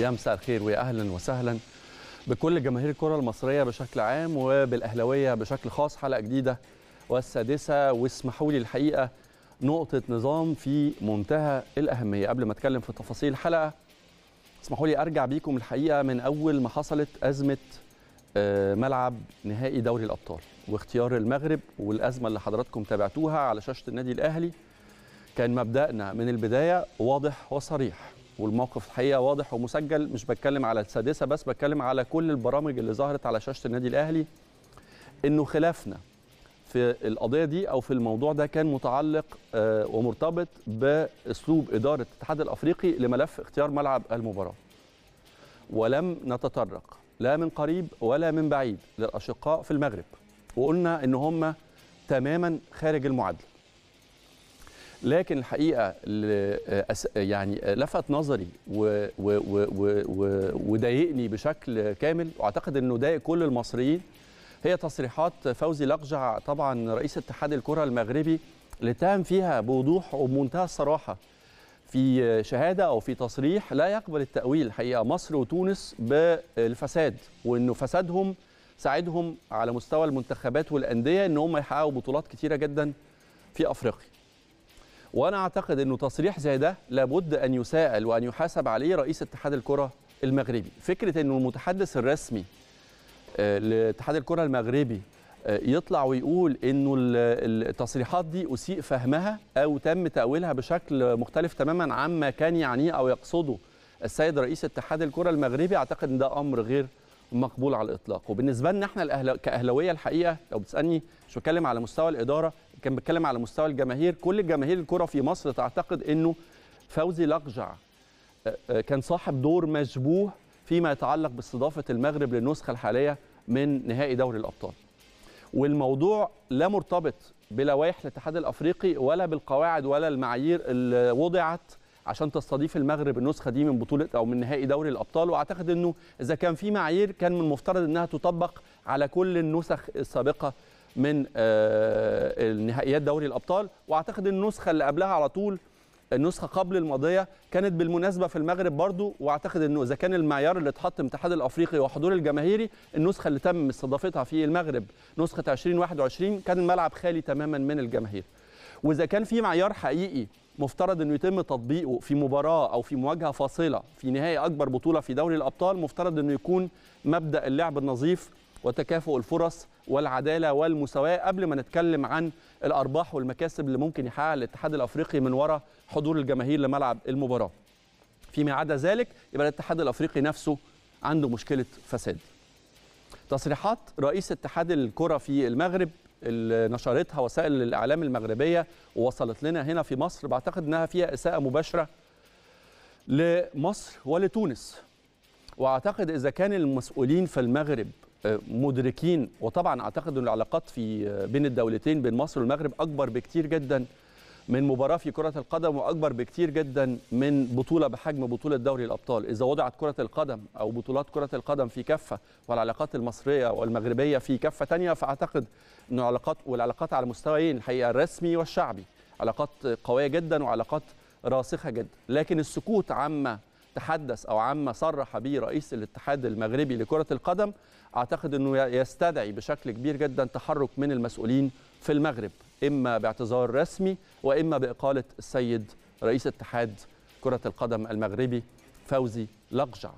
يا مساء الخير ويا اهلا وسهلا بكل جماهير الكره المصريه بشكل عام وبالاهلاويه بشكل خاص حلقه جديده والسادسه واسمحوا لي الحقيقه نقطه نظام في منتهى الاهميه قبل ما اتكلم في تفاصيل الحلقه اسمحوا لي ارجع بيكم الحقيقه من اول ما حصلت ازمه آه، ملعب نهائي دوري الابطال واختيار المغرب والازمه اللي حضراتكم تابعتوها على شاشه النادي الاهلي كان مبدأنا من البدايه واضح وصريح والموقف الحقيقه واضح ومسجل مش بتكلم على السادسه بس بتكلم على كل البرامج اللي ظهرت على شاشه النادي الاهلي انه خلافنا في القضيه دي او في الموضوع ده كان متعلق آه، ومرتبط باسلوب اداره الاتحاد الافريقي لملف اختيار ملعب المباراه. ولم نتطرق لا من قريب ولا من بعيد للاشقاء في المغرب وقلنا ان هم تماما خارج المعادله. لكن الحقيقه يعني لفت نظري وضايقني بشكل كامل واعتقد انه ضايق كل المصريين هي تصريحات فوزي لقجع طبعا رئيس اتحاد الكره المغربي اللي اتهم فيها بوضوح وبمنتهى الصراحه في شهاده او في تصريح لا يقبل التاويل الحقيقه مصر وتونس بالفساد وانه فسادهم ساعدهم على مستوى المنتخبات والانديه ان هم يحققوا بطولات كثيره جدا في افريقيا وانا اعتقد انه تصريح زي ده لابد ان يساءل وان يحاسب عليه رئيس اتحاد الكره المغربي فكره انه المتحدث الرسمي آه، لاتحاد الكره المغربي آه، يطلع ويقول انه التصريحات دي اسيء فهمها او تم تاويلها بشكل مختلف تماما عما كان يعنيه او يقصده السيد رئيس اتحاد الكره المغربي اعتقد ان ده امر غير مقبول على الاطلاق وبالنسبه لنا احنا كاهلاويه الحقيقه لو بتسالني مش بتكلم على مستوى الاداره كان بتكلم على مستوى الجماهير كل الجماهير الكره في مصر تعتقد انه فوزي لقجع كان صاحب دور مشبوه فيما يتعلق باستضافه المغرب للنسخه الحاليه من نهائي دوري الابطال والموضوع لا مرتبط بلوائح الاتحاد الافريقي ولا بالقواعد ولا المعايير اللي وضعت عشان تستضيف المغرب النسخه دي من بطوله او من نهائي دوري الابطال واعتقد انه اذا كان في معايير كان من المفترض انها تطبق على كل النسخ السابقه من آه، النهائيات دوري الابطال واعتقد النسخه اللي قبلها على طول النسخه قبل الماضيه كانت بالمناسبه في المغرب برضو واعتقد انه اذا كان المعيار اللي اتحط الاتحاد الافريقي وحضور الجماهيري النسخه اللي تم استضافتها في المغرب نسخه 2021 كان الملعب خالي تماما من الجماهير واذا كان في معيار حقيقي مفترض انه يتم تطبيقه في مباراه او في مواجهه فاصله في نهايه اكبر بطوله في دوري الابطال مفترض انه يكون مبدا اللعب النظيف وتكافؤ الفرص والعداله والمساواه قبل ما نتكلم عن الارباح والمكاسب اللي ممكن يحققها الاتحاد الافريقي من وراء حضور الجماهير لملعب المباراه. فيما عدا ذلك يبقى الاتحاد الافريقي نفسه عنده مشكله فساد. تصريحات رئيس اتحاد الكره في المغرب اللي نشرتها وسائل الاعلام المغربيه ووصلت لنا هنا في مصر بعتقد انها فيها اساءه مباشره لمصر ولتونس واعتقد اذا كان المسؤولين في المغرب آه، مدركين وطبعا اعتقد ان العلاقات في آه، بين الدولتين بين مصر والمغرب اكبر بكتير جدا من مباراه في كره القدم واكبر بكتير جدا من بطوله بحجم بطوله دوري الابطال اذا وضعت كره القدم او بطولات كره القدم في كفه والعلاقات المصريه والمغربيه في كفه ثانيه فاعتقد ان العلاقات والعلاقات على مستويين الحقيقه الرسمي والشعبي علاقات قويه جدا وعلاقات راسخه جدا لكن السكوت عما تحدث أو عما صرح به رئيس الاتحاد المغربي لكرة القدم أعتقد أنه يستدعي بشكل كبير جدا تحرك من المسؤولين في المغرب إما باعتذار رسمي وإما بإقالة السيد رئيس اتحاد كرة القدم المغربي فوزي لقجع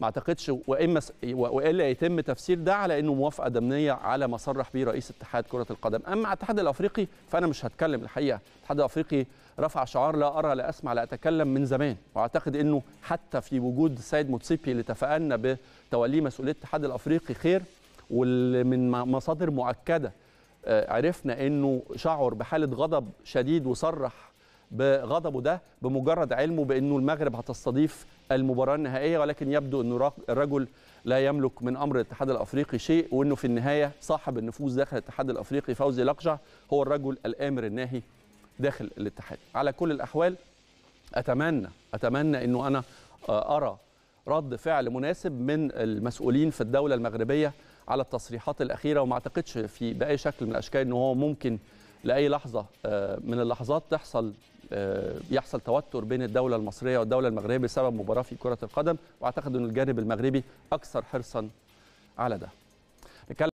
ما اعتقدش واما والا يتم تفسير ده على انه موافقه ضمنيه على ما صرح به رئيس اتحاد كره القدم اما الاتحاد الافريقي فانا مش هتكلم الحقيقه الاتحاد الافريقي رفع شعار لا ارى لا اسمع لا اتكلم من زمان واعتقد انه حتى في وجود سيد موتسيبي اللي تفاءلنا بتوليه مسؤوليه الاتحاد الافريقي خير واللي من مصادر مؤكده آه، عرفنا انه شعر بحاله غضب شديد وصرح بغضبه ده بمجرد علمه بانه المغرب هتستضيف المباراه النهائيه ولكن يبدو انه الرجل لا يملك من امر الاتحاد الافريقي شيء وانه في النهايه صاحب النفوذ داخل الاتحاد الافريقي فوزي لقجع هو الرجل الامر الناهي داخل الاتحاد على كل الاحوال اتمنى اتمنى انه انا آه، ارى رد فعل مناسب من المسؤولين في الدوله المغربيه على التصريحات الاخيره وما اعتقدش في باي شكل من الاشكال ان هو ممكن لاي لحظه آه، من اللحظات تحصل آه، يحصل توتر بين الدوله المصريه والدوله المغربيه بسبب مباراه في كره القدم واعتقد ان الجانب المغربي اكثر حرصا على ده